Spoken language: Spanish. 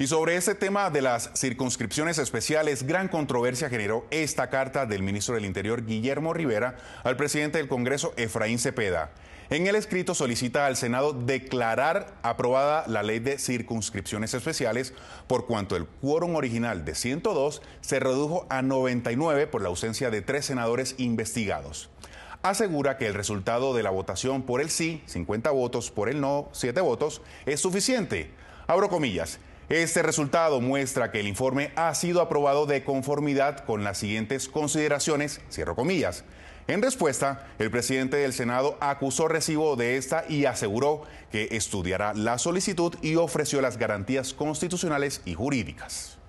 Y sobre ese tema de las circunscripciones especiales, gran controversia generó esta carta del ministro del Interior, Guillermo Rivera, al presidente del Congreso, Efraín Cepeda. En el escrito solicita al Senado declarar aprobada la ley de circunscripciones especiales por cuanto el quórum original de 102 se redujo a 99 por la ausencia de tres senadores investigados asegura que el resultado de la votación por el sí, 50 votos, por el no, 7 votos, es suficiente. Abro comillas. Este resultado muestra que el informe ha sido aprobado de conformidad con las siguientes consideraciones, cierro comillas. En respuesta, el presidente del Senado acusó recibo de esta y aseguró que estudiará la solicitud y ofreció las garantías constitucionales y jurídicas.